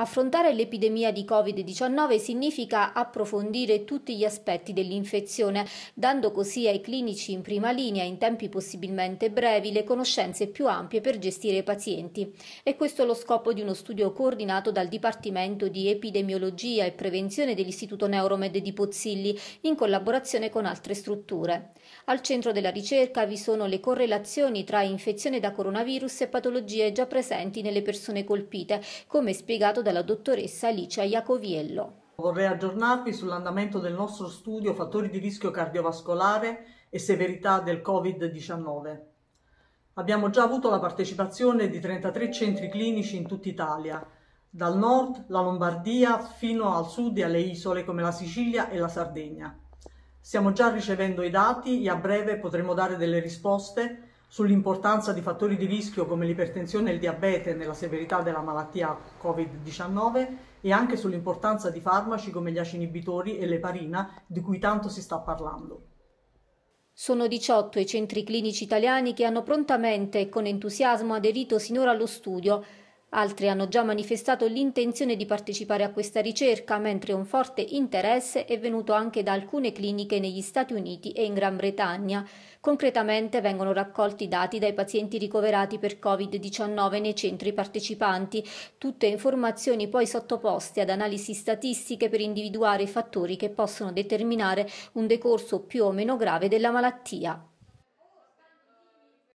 Affrontare l'epidemia di Covid-19 significa approfondire tutti gli aspetti dell'infezione, dando così ai clinici in prima linea in tempi possibilmente brevi le conoscenze più ampie per gestire i pazienti. E questo è lo scopo di uno studio coordinato dal Dipartimento di Epidemiologia e Prevenzione dell'Istituto Neuromed di Pozzilli, in collaborazione con altre strutture. Al centro della ricerca vi sono le correlazioni tra infezione da coronavirus e patologie già presenti nelle persone colpite, come spiegato dalla dottoressa Alicia Iacoviello. Vorrei aggiornarvi sull'andamento del nostro studio fattori di rischio cardiovascolare e severità del Covid-19. Abbiamo già avuto la partecipazione di 33 centri clinici in tutta Italia, dal nord, la Lombardia, fino al sud e alle isole come la Sicilia e la Sardegna. Stiamo già ricevendo i dati e a breve potremo dare delle risposte sull'importanza di fattori di rischio come l'ipertensione e il diabete nella severità della malattia Covid-19 e anche sull'importanza di farmaci come gli acinibitori e l'eparina di cui tanto si sta parlando. Sono 18 i centri clinici italiani che hanno prontamente e con entusiasmo aderito sinora allo studio Altri hanno già manifestato l'intenzione di partecipare a questa ricerca, mentre un forte interesse è venuto anche da alcune cliniche negli Stati Uniti e in Gran Bretagna. Concretamente vengono raccolti dati dai pazienti ricoverati per Covid-19 nei centri partecipanti, tutte informazioni poi sottoposte ad analisi statistiche per individuare i fattori che possono determinare un decorso più o meno grave della malattia.